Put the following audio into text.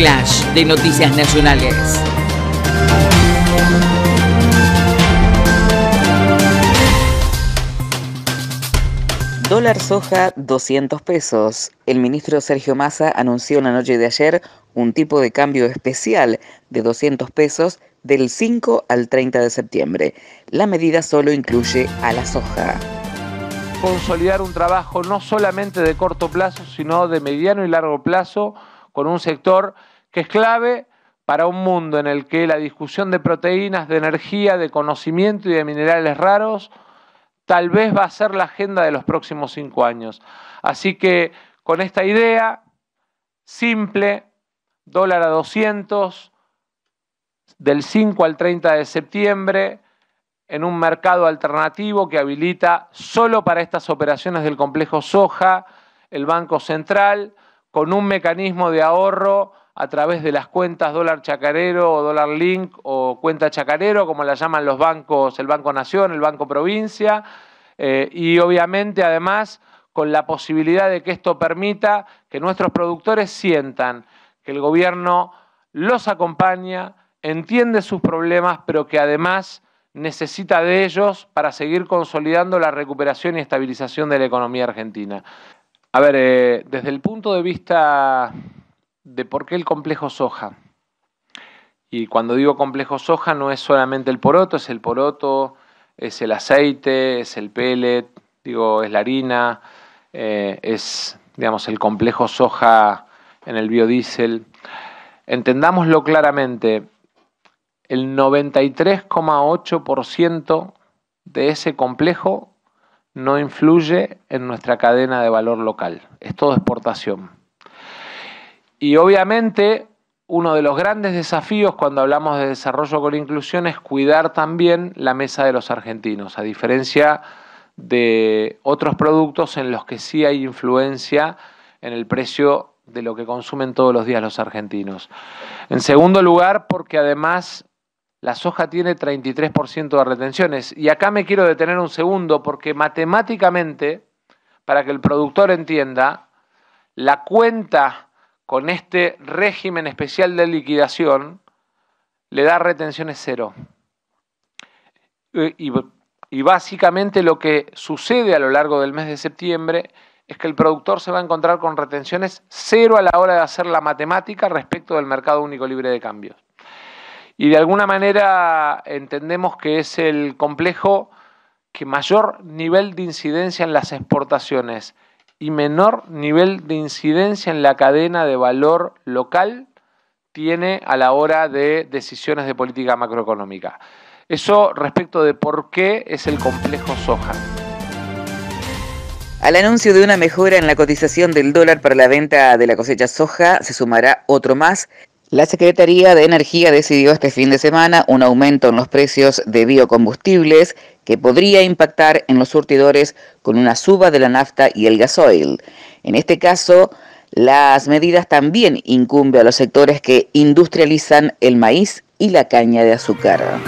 flash de noticias nacionales. Dólar soja 200 pesos. El ministro Sergio Massa anunció en la noche de ayer un tipo de cambio especial de 200 pesos del 5 al 30 de septiembre. La medida solo incluye a la soja. Consolidar un trabajo no solamente de corto plazo, sino de mediano y largo plazo con un sector que es clave para un mundo en el que la discusión de proteínas, de energía, de conocimiento y de minerales raros tal vez va a ser la agenda de los próximos cinco años. Así que con esta idea simple, dólar a 200, del 5 al 30 de septiembre, en un mercado alternativo que habilita solo para estas operaciones del complejo soja el Banco Central con un mecanismo de ahorro a través de las cuentas dólar chacarero o dólar link o cuenta chacarero, como la llaman los bancos, el Banco Nación, el Banco Provincia, eh, y obviamente además con la posibilidad de que esto permita que nuestros productores sientan que el gobierno los acompaña, entiende sus problemas, pero que además necesita de ellos para seguir consolidando la recuperación y estabilización de la economía argentina. A ver, eh, desde el punto de vista de por qué el complejo soja. Y cuando digo complejo soja no es solamente el poroto, es el poroto, es el aceite, es el pellet, digo, es la harina, eh, es, digamos, el complejo soja en el biodiesel. Entendámoslo claramente, el 93,8% de ese complejo no influye en nuestra cadena de valor local. Es todo exportación. Y obviamente uno de los grandes desafíos cuando hablamos de desarrollo con inclusión es cuidar también la mesa de los argentinos, a diferencia de otros productos en los que sí hay influencia en el precio de lo que consumen todos los días los argentinos. En segundo lugar, porque además la soja tiene 33% de retenciones. Y acá me quiero detener un segundo porque matemáticamente, para que el productor entienda, la cuenta con este régimen especial de liquidación le da retenciones cero. Eh, y, y básicamente lo que sucede a lo largo del mes de septiembre es que el productor se va a encontrar con retenciones cero a la hora de hacer la matemática respecto del mercado único libre de cambios y de alguna manera entendemos que es el complejo que mayor nivel de incidencia en las exportaciones y menor nivel de incidencia en la cadena de valor local tiene a la hora de decisiones de política macroeconómica. Eso respecto de por qué es el complejo soja. Al anuncio de una mejora en la cotización del dólar para la venta de la cosecha soja se sumará otro más la Secretaría de Energía decidió este fin de semana un aumento en los precios de biocombustibles que podría impactar en los surtidores con una suba de la nafta y el gasoil. En este caso, las medidas también incumben a los sectores que industrializan el maíz y la caña de azúcar.